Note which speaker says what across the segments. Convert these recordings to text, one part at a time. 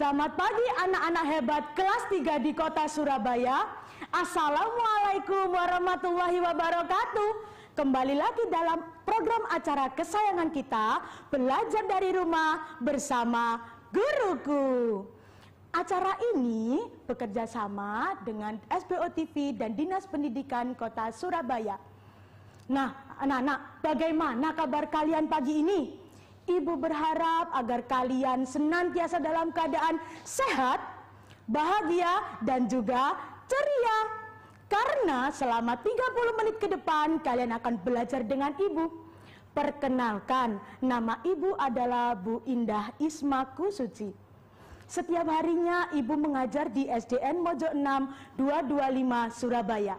Speaker 1: Selamat pagi anak-anak hebat kelas 3 di kota Surabaya Assalamualaikum warahmatullahi wabarakatuh Kembali lagi dalam program acara kesayangan kita Belajar dari rumah bersama guruku Acara ini bekerja sama dengan SBO TV dan Dinas Pendidikan Kota Surabaya Nah anak-anak bagaimana kabar kalian pagi ini? Ibu berharap agar kalian senantiasa dalam keadaan sehat, bahagia, dan juga ceria. Karena selama 30 menit ke depan kalian akan belajar dengan Ibu. Perkenalkan, nama ibu adalah Bu Indah Ismaku Suci. Setiap harinya ibu mengajar di SDN Mojo 6 225 Surabaya.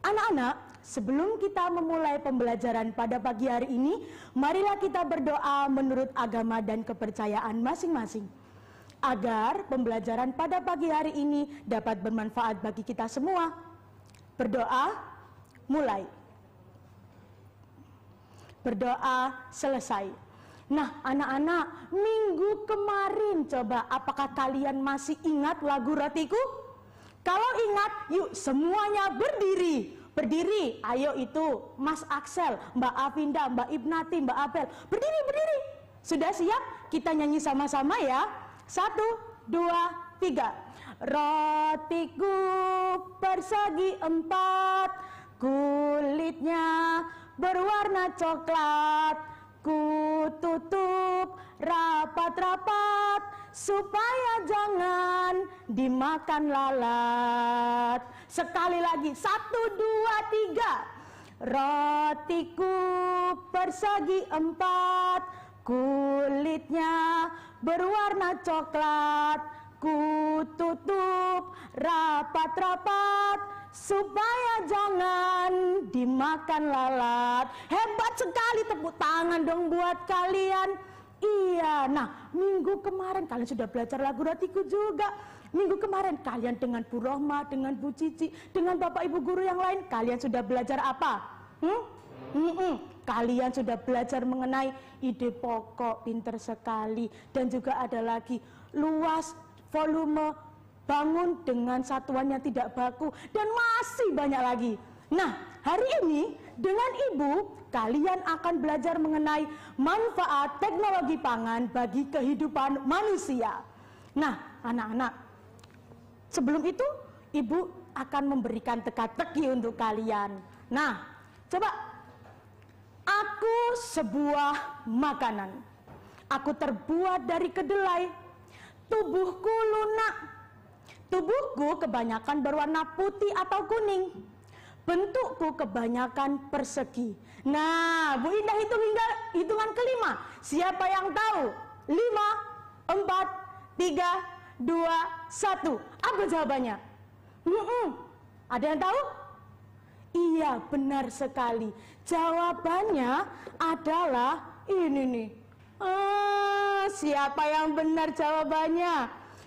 Speaker 1: Anak-anak, Sebelum kita memulai pembelajaran pada pagi hari ini, marilah kita berdoa menurut agama dan kepercayaan masing-masing. Agar pembelajaran pada pagi hari ini dapat bermanfaat bagi kita semua. Berdoa, mulai. Berdoa, selesai. Nah, anak-anak, minggu kemarin coba apakah kalian masih ingat lagu ratiku? Kalau ingat, yuk semuanya berdiri. Berdiri, ayo itu Mas Axel, Mbak Avinda, Mbak Ibnati, Mbak Abel. Berdiri, berdiri. Sudah siap? Kita nyanyi sama-sama ya. Satu, dua, tiga. Rotiku persegi empat, kulitnya berwarna coklat. Ku tutup rapat-rapat supaya jangan dimakan lalat. Sekali lagi, satu, dua, tiga. Rotiku persegi empat, kulitnya berwarna coklat. Ku tutup rapat-rapat supaya jangan dimakan lalat. Hebat sekali tepuk tangan dong buat kalian. Iya, nah minggu kemarin kalian sudah belajar lagu ratiku juga. Minggu kemarin kalian dengan Bu Rohma, dengan Bu Cici, dengan Bapak Ibu guru yang lain, kalian sudah belajar apa? Hmm? Mm -mm. Kalian sudah belajar mengenai ide pokok, pinter sekali. Dan juga ada lagi, luas, volume, bangun dengan satuan yang tidak baku. Dan masih banyak lagi. Nah, hari ini dengan ibu kalian akan belajar mengenai manfaat teknologi pangan bagi kehidupan manusia. Nah, anak-anak, sebelum itu ibu akan memberikan teka-teki untuk kalian. Nah, coba aku sebuah makanan. Aku terbuat dari kedelai. Tubuhku lunak Tubuhku kebanyakan berwarna putih atau kuning. Bentukku kebanyakan persegi. Nah, Bu Indah hitung hingga hitungan kelima. Siapa yang tahu? Lima, empat, tiga, dua, satu. Apa jawabannya? Mm -mm. Ada yang tahu? Iya, benar sekali. Jawabannya adalah ini nih. Ah, siapa yang benar jawabannya?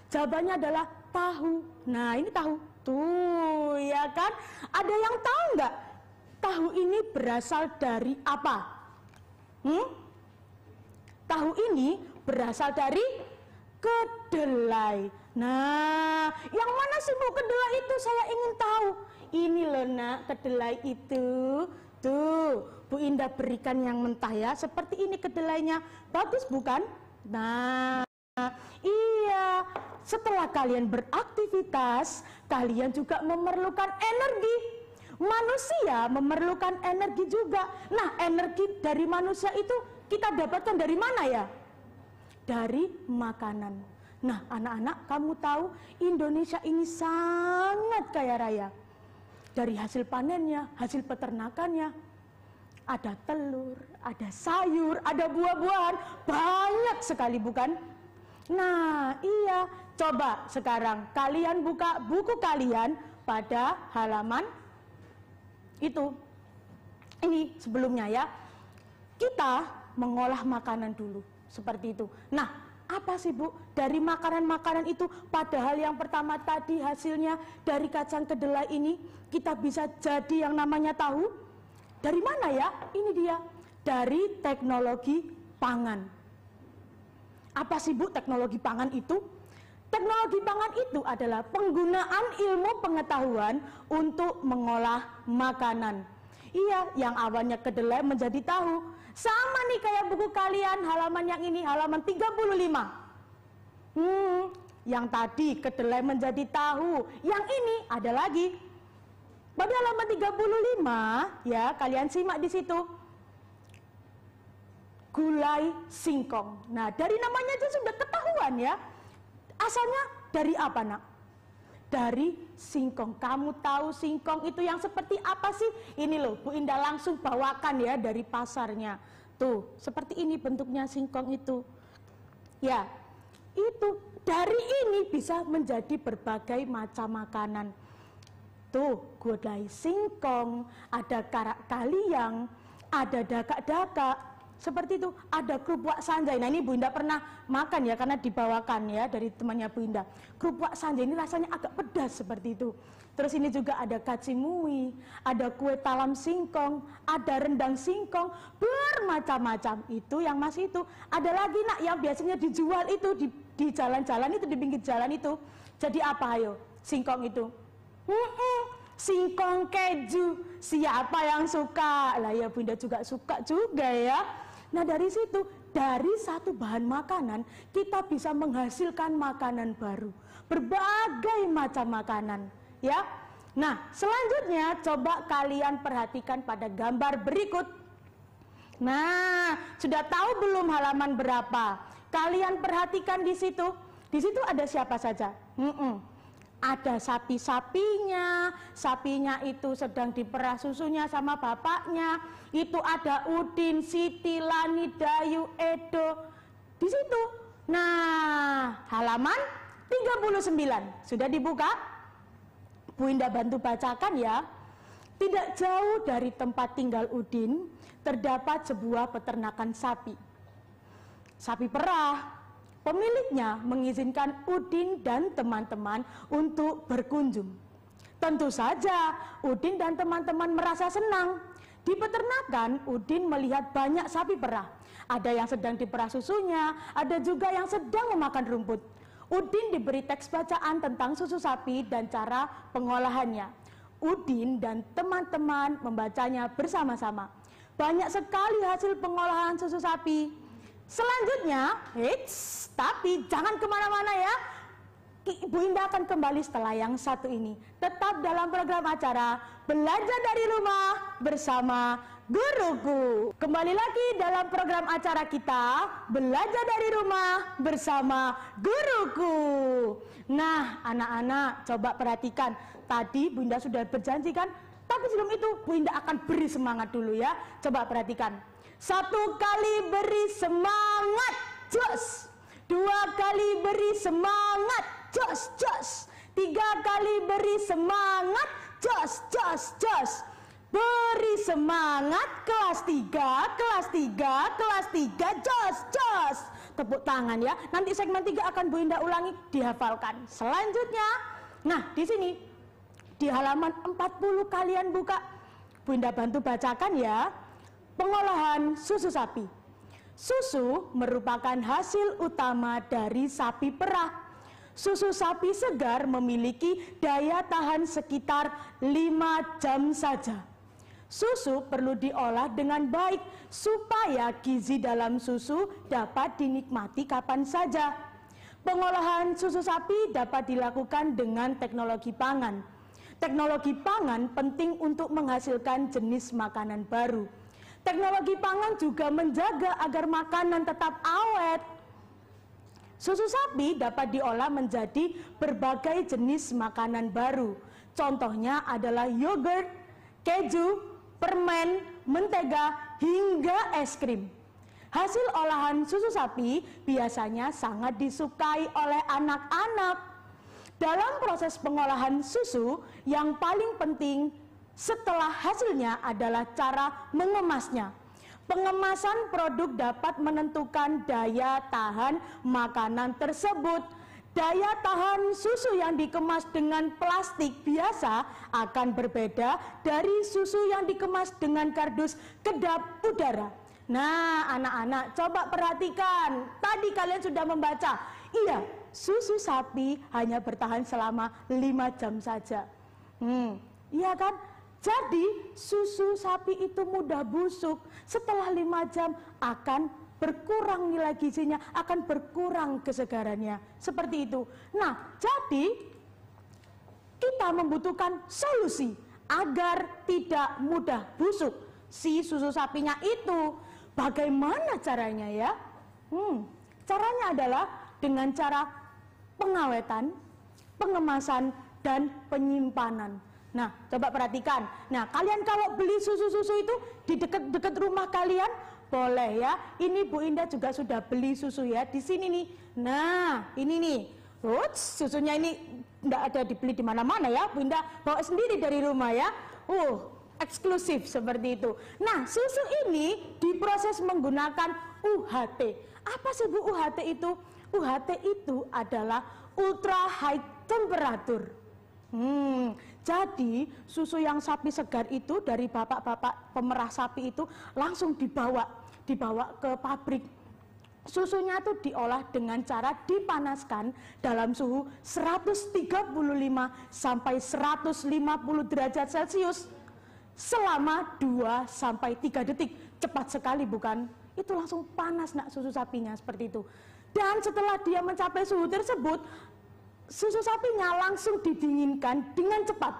Speaker 1: Jawabannya adalah tahu. Nah, ini tahu. Tuh, ya kan? Ada yang tahu nggak tahu ini berasal dari apa? Hmm? Tahu ini berasal dari kedelai. Nah, yang mana sih bu kedelai itu? Saya ingin tahu. Ini loh nak kedelai itu. Tuh, Bu Indah berikan yang mentah ya. Seperti ini kedelainya. Bagus bukan? Nah, iya. Setelah kalian beraktivitas, kalian juga memerlukan energi. Manusia memerlukan energi juga. Nah, energi dari manusia itu kita dapatkan dari mana ya? Dari makanan. Nah, anak-anak, kamu tahu Indonesia ini sangat kaya raya. Dari hasil panennya, hasil peternakannya, ada telur, ada sayur, ada buah-buahan, banyak sekali bukan? Nah, iya. Coba sekarang kalian buka buku kalian pada halaman itu ini sebelumnya ya kita mengolah makanan dulu seperti itu nah apa sih Bu dari makanan-makanan itu padahal yang pertama tadi hasilnya dari kacang kedelai ini kita bisa jadi yang namanya tahu dari mana ya ini dia dari teknologi pangan apa sih Bu teknologi pangan itu Teknologi pangan itu adalah penggunaan ilmu pengetahuan untuk mengolah makanan. Iya, yang awalnya kedelai menjadi tahu. Sama nih kayak buku kalian halaman yang ini halaman 35. Hmm, yang tadi kedelai menjadi tahu, yang ini ada lagi. Pada halaman 35 ya, kalian simak di situ gulai singkong. Nah, dari namanya aja sudah ketahuan ya. Asalnya dari apa nak? Dari singkong. Kamu tahu singkong itu yang seperti apa sih? Ini loh, Bu Indah langsung bawakan ya dari pasarnya. Tuh, seperti ini bentuknya singkong itu. Ya, itu dari ini bisa menjadi berbagai macam makanan. Tuh, godai singkong, ada karak kaliang, ada dakak-dakak, seperti itu ada kerupuk sanjai nah ini Bu Indah pernah makan ya karena dibawakan ya dari temannya Bu Indah kerupuk sanjai ini rasanya agak pedas seperti itu terus ini juga ada kacimui ada kue talam singkong ada rendang singkong bermacam-macam itu yang masih itu ada lagi nak yang biasanya dijual itu di jalan-jalan itu di pinggir jalan itu jadi apa ayo singkong itu Mm -mm singkong keju. Siapa yang suka? Lah ya Bunda juga suka juga ya. Nah dari situ, dari satu bahan makanan, kita bisa menghasilkan makanan baru. Berbagai macam makanan. Ya, Nah, selanjutnya coba kalian perhatikan pada gambar berikut. Nah, sudah tahu belum halaman berapa? Kalian perhatikan di situ. Di situ ada siapa saja? Mm -mm ada sapi-sapinya, sapinya itu sedang diperah susunya sama bapaknya, itu ada Udin, Siti, Lani, Dayu, Edo, di situ. Nah, halaman 39 sudah dibuka? Bu Indah bantu bacakan ya. Tidak jauh dari tempat tinggal Udin, terdapat sebuah peternakan sapi. Sapi perah Pemiliknya mengizinkan Udin dan teman-teman untuk berkunjung. Tentu saja, Udin dan teman-teman merasa senang. Di peternakan, Udin melihat banyak sapi perah. Ada yang sedang diperah susunya, ada juga yang sedang memakan rumput. Udin diberi teks bacaan tentang susu sapi dan cara pengolahannya. Udin dan teman-teman membacanya bersama-sama. Banyak sekali hasil pengolahan susu sapi, Selanjutnya, hits, tapi jangan kemana-mana ya. Ibu Indah akan kembali setelah yang satu ini. Tetap dalam program acara Belajar dari Rumah bersama Guruku. Kembali lagi dalam program acara kita Belajar dari Rumah bersama Guruku. Nah, anak-anak coba perhatikan. Tadi Bunda sudah berjanji kan? Tapi sebelum itu Bunda akan beri semangat dulu ya. Coba perhatikan. Satu kali beri semangat, jos. Dua kali beri semangat, jos, jos. Tiga kali beri semangat, jos, jos, jos. Beri semangat kelas 3, kelas tiga kelas 3, jos, jos. Tepuk tangan ya. Nanti segmen tiga akan Bu Indah ulangi dihafalkan. Selanjutnya, nah di sini di halaman 40 kalian buka. Bu Indah bantu bacakan ya. Pengolahan susu sapi. Susu merupakan hasil utama dari sapi perah. Susu sapi segar memiliki daya tahan sekitar 5 jam saja. Susu perlu diolah dengan baik supaya gizi dalam susu dapat dinikmati kapan saja. Pengolahan susu sapi dapat dilakukan dengan teknologi pangan. Teknologi pangan penting untuk menghasilkan jenis makanan baru. Teknologi pangan juga menjaga agar makanan tetap awet. Susu sapi dapat diolah menjadi berbagai jenis makanan baru. Contohnya adalah yogurt, keju, permen, mentega, hingga es krim. Hasil olahan susu sapi biasanya sangat disukai oleh anak-anak. Dalam proses pengolahan susu, yang paling penting setelah hasilnya adalah cara mengemasnya. Pengemasan produk dapat menentukan daya tahan makanan tersebut. Daya tahan susu yang dikemas dengan plastik biasa akan berbeda dari susu yang dikemas dengan kardus kedap udara. Nah, anak-anak, coba perhatikan. Tadi kalian sudah membaca. Iya, susu sapi hanya bertahan selama 5 jam saja. Hmm, iya kan? Jadi susu sapi itu mudah busuk. Setelah lima jam akan berkurang nilai gizinya, akan berkurang kesegarannya. Seperti itu. Nah, jadi kita membutuhkan solusi agar tidak mudah busuk si susu sapinya itu. Bagaimana caranya ya? Hmm, caranya adalah dengan cara pengawetan, pengemasan, dan penyimpanan. Nah, coba perhatikan. Nah, kalian kalau beli susu-susu itu di dekat-dekat rumah kalian boleh ya. Ini Bu Indah juga sudah beli susu ya di sini nih. Nah, ini nih. Uts, susunya ini tidak ada dibeli di mana-mana ya. Bu Indah bawa sendiri dari rumah ya. Uh, eksklusif seperti itu. Nah, susu ini diproses menggunakan UHT. Apa sih Bu UHT itu? UHT itu adalah ultra high temperature. Hmm, jadi susu yang sapi segar itu dari bapak-bapak pemerah sapi itu langsung dibawa dibawa ke pabrik. Susunya itu diolah dengan cara dipanaskan dalam suhu 135 sampai 150 derajat Celcius selama 2 sampai 3 detik. Cepat sekali bukan? Itu langsung panas nak susu sapinya seperti itu. Dan setelah dia mencapai suhu tersebut, susu sapinya langsung didinginkan dengan cepat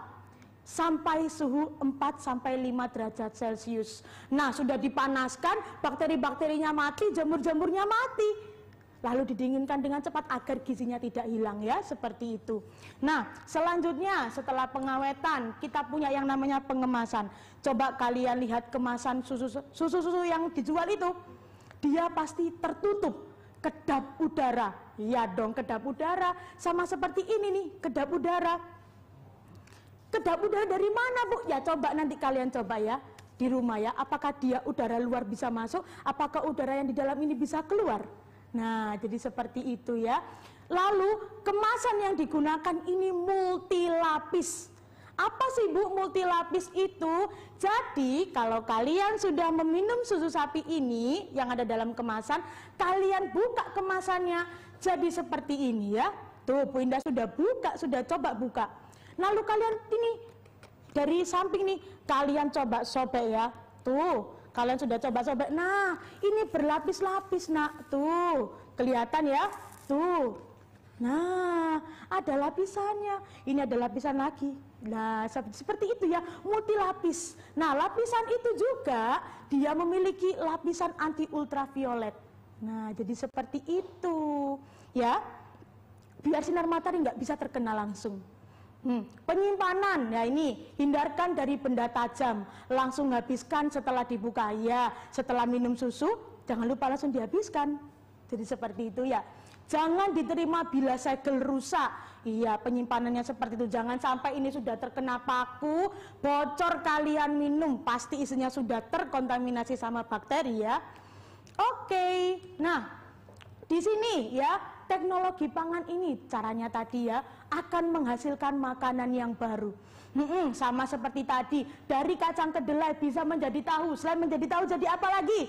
Speaker 1: sampai suhu 4 sampai 5 derajat Celcius. Nah, sudah dipanaskan, bakteri-bakterinya mati, jamur-jamurnya mati. Lalu didinginkan dengan cepat agar gizinya tidak hilang ya, seperti itu. Nah, selanjutnya setelah pengawetan, kita punya yang namanya pengemasan. Coba kalian lihat kemasan susu-susu yang dijual itu. Dia pasti tertutup kedap udara Ya dong kedap udara, sama seperti ini nih kedap udara. Kedap udara dari mana bu? Ya coba nanti kalian coba ya di rumah ya. Apakah dia udara luar bisa masuk? Apakah udara yang di dalam ini bisa keluar? Nah jadi seperti itu ya. Lalu kemasan yang digunakan ini multilapis. Apa sih Bu multilapis itu? Jadi kalau kalian sudah meminum susu sapi ini yang ada dalam kemasan, kalian buka kemasannya, jadi seperti ini ya. Tuh Bu Indah sudah buka, sudah coba buka. Lalu nah, kalian ini dari samping nih kalian coba sobek ya. Tuh, kalian sudah coba sobek. Nah, ini berlapis-lapis, Nak. Tuh, kelihatan ya? Tuh. Nah, ada lapisannya. Ini ada lapisan lagi. Nah, seperti itu ya, multi lapis. Nah, lapisan itu juga dia memiliki lapisan anti ultraviolet. Nah, jadi seperti itu ya biar sinar matahari nggak bisa terkena langsung Hmm. Penyimpanan, ya ini hindarkan dari benda tajam, langsung habiskan setelah dibuka ya, setelah minum susu, jangan lupa langsung dihabiskan. Jadi seperti itu ya. Jangan diterima bila segel rusak. Iya, penyimpanannya seperti itu. Jangan sampai ini sudah terkena paku, bocor kalian minum, pasti isinya sudah terkontaminasi sama bakteri ya. Oke. Nah, di sini ya teknologi pangan ini caranya tadi ya akan menghasilkan makanan yang baru. Hmm, sama seperti tadi, dari kacang kedelai bisa menjadi tahu. Selain menjadi tahu jadi apa lagi?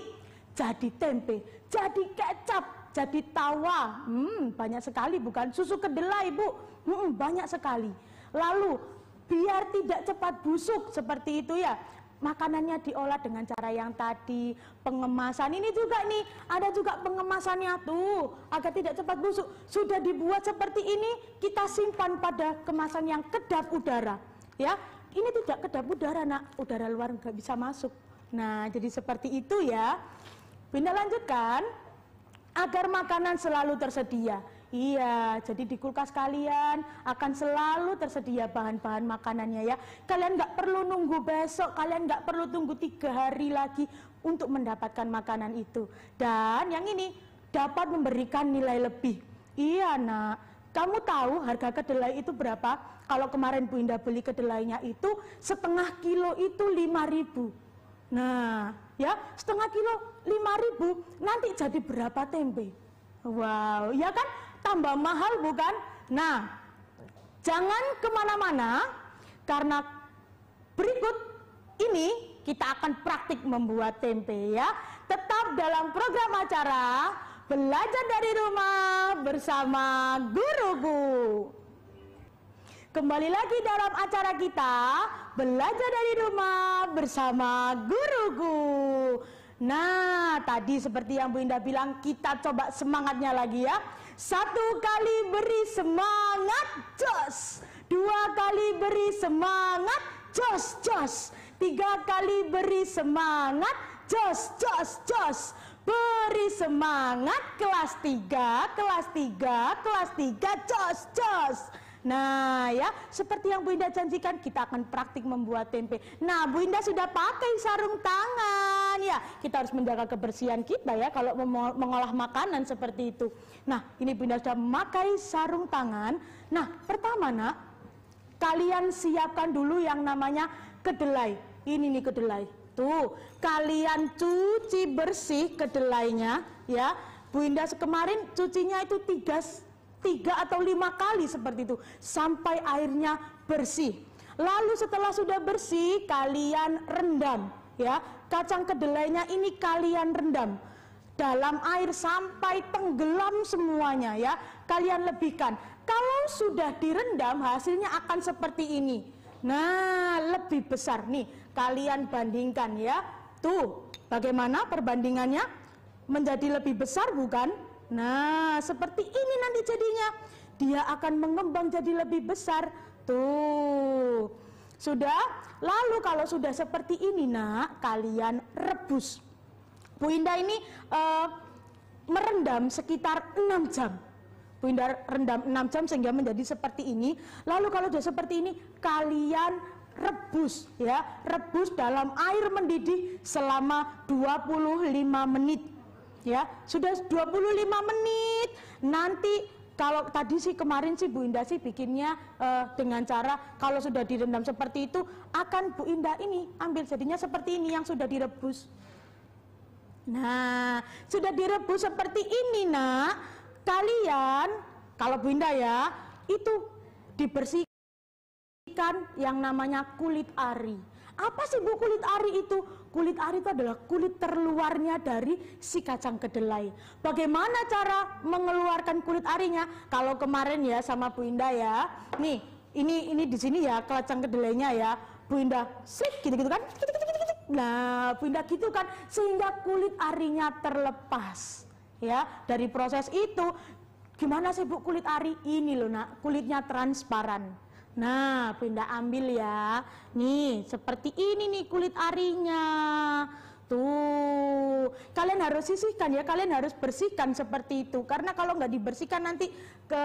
Speaker 1: Jadi tempe, jadi kecap, jadi tawa. Hmm, banyak sekali bukan? Susu kedelai, Bu. Hmm, banyak sekali. Lalu biar tidak cepat busuk seperti itu ya makanannya diolah dengan cara yang tadi pengemasan ini juga nih ada juga pengemasannya tuh agar tidak cepat busuk sudah dibuat seperti ini kita simpan pada kemasan yang kedap udara ya ini tidak kedap udara nak udara luar nggak bisa masuk nah jadi seperti itu ya pindah lanjutkan agar makanan selalu tersedia Iya, jadi di kulkas kalian akan selalu tersedia bahan-bahan makanannya ya. Kalian nggak perlu nunggu besok, kalian nggak perlu tunggu tiga hari lagi untuk mendapatkan makanan itu. Dan yang ini dapat memberikan nilai lebih. Iya nak, kamu tahu harga kedelai itu berapa? Kalau kemarin Bu Indah beli kedelainya itu setengah kilo itu 5000 Nah, ya setengah kilo 5000 nanti jadi berapa tempe? Wow, ya kan? tambah mahal bukan? Nah, jangan kemana-mana karena berikut ini kita akan praktik membuat tempe ya. Tetap dalam program acara Belajar dari Rumah bersama Guruku. Kembali lagi dalam acara kita Belajar dari Rumah bersama Guruku. Nah, tadi seperti yang Bu Indah bilang, kita coba semangatnya lagi ya. Satu kali beri semangat, jos. Dua kali beri semangat, jos, jos. Tiga kali beri semangat, jos, jos, jos. Beri semangat kelas tiga kelas tiga kelas tiga jos, jos. Nah ya, seperti yang Bu Indah janjikan kita akan praktik membuat tempe. Nah Bu Indah sudah pakai sarung tangan ya. Kita harus menjaga kebersihan kita ya kalau mengolah makanan seperti itu. Nah, ini Bunda sudah memakai sarung tangan. Nah, pertama nak, kalian siapkan dulu yang namanya kedelai. Ini nih kedelai. Tuh, kalian cuci bersih kedelainya ya. Bu Indah kemarin cucinya itu tiga, tiga atau lima kali seperti itu sampai airnya bersih. Lalu setelah sudah bersih, kalian rendam ya. Kacang kedelainya ini kalian rendam dalam air sampai tenggelam semuanya ya kalian lebihkan kalau sudah direndam hasilnya akan seperti ini nah lebih besar nih kalian bandingkan ya tuh bagaimana perbandingannya menjadi lebih besar bukan nah seperti ini nanti jadinya dia akan mengembang jadi lebih besar tuh sudah lalu kalau sudah seperti ini nak kalian rebus Bu Indah ini uh, merendam sekitar 6 jam. Bu Indah rendam 6 jam sehingga menjadi seperti ini. Lalu kalau sudah seperti ini, kalian rebus ya, rebus dalam air mendidih selama 25 menit. Ya, sudah 25 menit. Nanti kalau tadi sih kemarin sih Bu Indah sih bikinnya uh, dengan cara kalau sudah direndam seperti itu akan Bu Indah ini ambil jadinya seperti ini yang sudah direbus. Nah, sudah direbus seperti ini, Nak. Kalian kalau Bunda ya, itu dibersihkan yang namanya kulit ari. Apa sih Bu kulit ari itu? Kulit ari itu adalah kulit terluarnya dari si kacang kedelai. Bagaimana cara mengeluarkan kulit arinya? Kalau kemarin ya sama Bu Indah ya. Nih, ini ini di sini ya kacang kedelainya ya. Bu Indah, sip gitu-gitu kan. Gitu -gitu -gitu. Nah, pindah gitu kan sehingga kulit arinya terlepas. Ya, dari proses itu gimana sih Bu kulit ari ini loh Nak, kulitnya transparan. Nah, pindah ambil ya. Nih, seperti ini nih kulit arinya. Tuh, kalian harus sisihkan ya, kalian harus bersihkan seperti itu. Karena kalau nggak dibersihkan nanti ke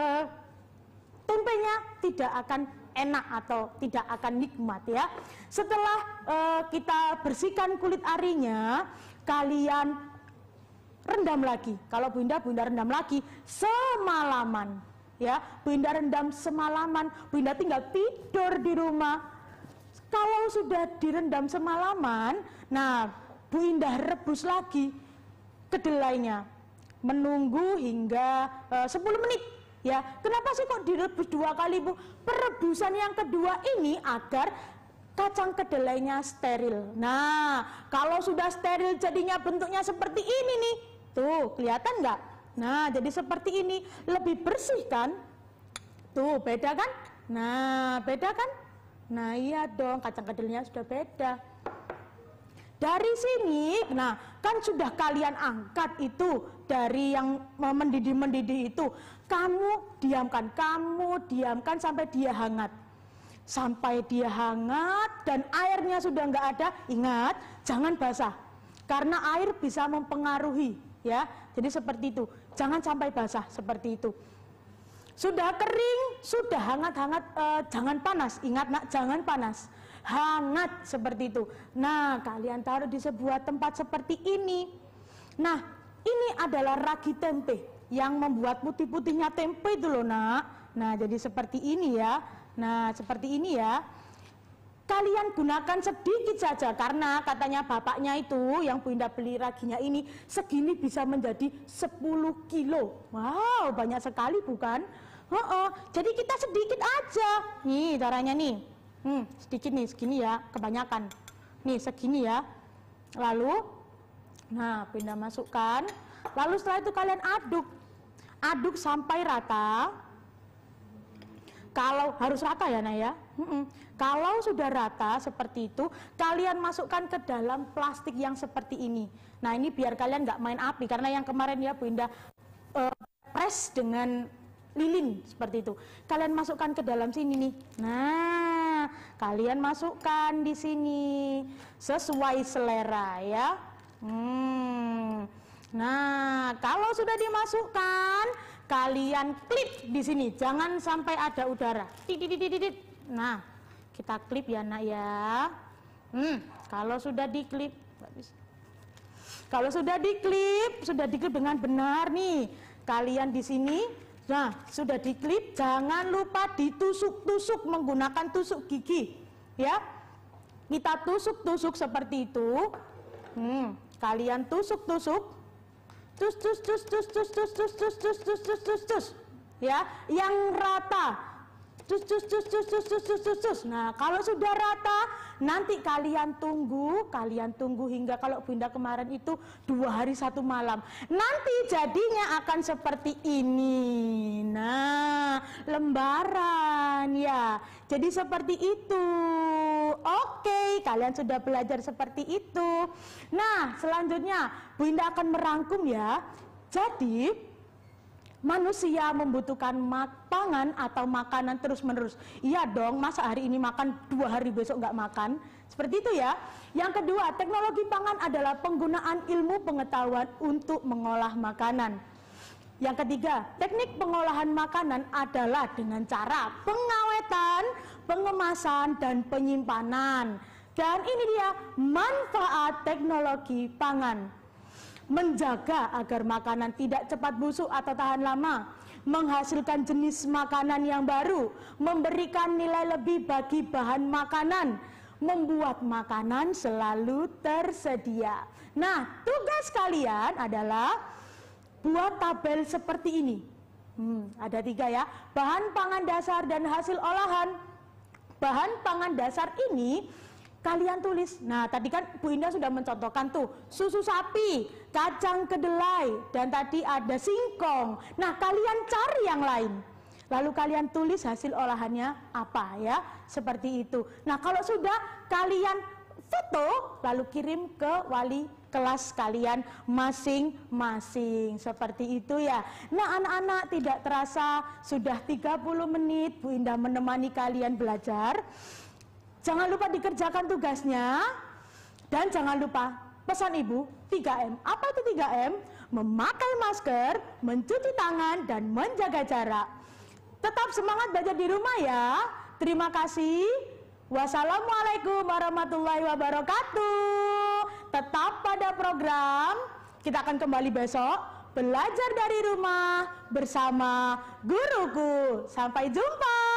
Speaker 1: tempenya tidak akan enak atau tidak akan nikmat ya. Setelah e, kita bersihkan kulit arinya, kalian rendam lagi. Kalau Bunda, Bunda rendam lagi semalaman ya. Bunda rendam semalaman, Bunda tinggal tidur di rumah. Kalau sudah direndam semalaman, nah Bu Indah rebus lagi kedelainya menunggu hingga eh, uh, 10 menit Ya, kenapa sih kok direbus dua kali, Bu? Perebusan yang kedua ini agar kacang kedelainya steril. Nah, kalau sudah steril jadinya bentuknya seperti ini nih. Tuh, kelihatan nggak? Nah, jadi seperti ini, lebih bersih kan? Tuh, beda kan? Nah, beda kan? Nah, iya dong, kacang kedelainya sudah beda. Dari sini, nah kan sudah kalian angkat itu dari yang mendidih-mendidih itu. Kamu diamkan, kamu diamkan sampai dia hangat. Sampai dia hangat dan airnya sudah nggak ada, ingat jangan basah. Karena air bisa mempengaruhi ya. Jadi seperti itu. Jangan sampai basah seperti itu. Sudah kering, sudah hangat-hangat, eh, jangan panas. Ingat nak, jangan panas hangat seperti itu. Nah, kalian taruh di sebuah tempat seperti ini. Nah, ini adalah ragi tempe yang membuat putih-putihnya tempe itu loh, Nak. Nah, jadi seperti ini ya. Nah, seperti ini ya. Kalian gunakan sedikit saja karena katanya bapaknya itu yang pindah beli raginya ini segini bisa menjadi 10 kilo. Wow, banyak sekali bukan? Oh, oh. Jadi kita sedikit aja. Nih caranya nih hmm, sedikit nih segini ya kebanyakan nih segini ya lalu nah pindah masukkan lalu setelah itu kalian aduk aduk sampai rata kalau harus rata ya naya ya mm kalau sudah rata seperti itu kalian masukkan ke dalam plastik yang seperti ini nah ini biar kalian nggak main api karena yang kemarin ya pindah uh, press dengan lilin seperti itu. Kalian masukkan ke dalam sini nih. Nah, kalian masukkan di sini sesuai selera ya. Hmm. Nah, kalau sudah dimasukkan, kalian klip di sini. Jangan sampai ada udara. Titit Nah, kita klip ya nak ya. Hmm, kalau sudah diklip, kalau sudah diklip, sudah diklip dengan benar nih. Kalian di sini Nah, sudah diklip, jangan lupa ditusuk-tusuk menggunakan tusuk gigi. Ya, kita tusuk-tusuk seperti itu. Hmm, kalian tusuk-tusuk. Tus, tus, tus, tus, tus, tus, tus, tus, tus, tus, tus, tus, Ya, yang rata cus cus cus cus cus cus cus cus cus. Nah, kalau sudah rata, nanti kalian tunggu, kalian tunggu hingga kalau Bunda kemarin itu dua hari satu malam. Nanti jadinya akan seperti ini. Nah, lembaran ya. Jadi seperti itu. Oke, kalian sudah belajar seperti itu. Nah, selanjutnya Bunda akan merangkum ya. Jadi, Manusia membutuhkan mak pangan atau makanan terus-menerus. Iya dong, masa hari ini makan, dua hari besok nggak makan. Seperti itu ya. Yang kedua, teknologi pangan adalah penggunaan ilmu pengetahuan untuk mengolah makanan. Yang ketiga, teknik pengolahan makanan adalah dengan cara pengawetan, pengemasan, dan penyimpanan. Dan ini dia manfaat teknologi pangan menjaga agar makanan tidak cepat busuk atau tahan lama, menghasilkan jenis makanan yang baru, memberikan nilai lebih bagi bahan makanan, membuat makanan selalu tersedia. Nah, tugas kalian adalah buat tabel seperti ini. Hmm, ada tiga ya, bahan pangan dasar dan hasil olahan. Bahan pangan dasar ini kalian tulis. Nah, tadi kan Bu Indah sudah mencontohkan tuh susu sapi, kacang kedelai, dan tadi ada singkong. Nah, kalian cari yang lain. Lalu kalian tulis hasil olahannya apa ya, seperti itu. Nah, kalau sudah kalian foto lalu kirim ke wali kelas kalian masing-masing seperti itu ya nah anak-anak tidak terasa sudah 30 menit Bu Indah menemani kalian belajar Jangan lupa dikerjakan tugasnya. Dan jangan lupa pesan ibu 3M. Apa itu 3M? Memakai masker, mencuci tangan, dan menjaga jarak. Tetap semangat belajar di rumah ya. Terima kasih. Wassalamualaikum warahmatullahi wabarakatuh. Tetap pada program. Kita akan kembali besok belajar dari rumah bersama guruku. Sampai jumpa.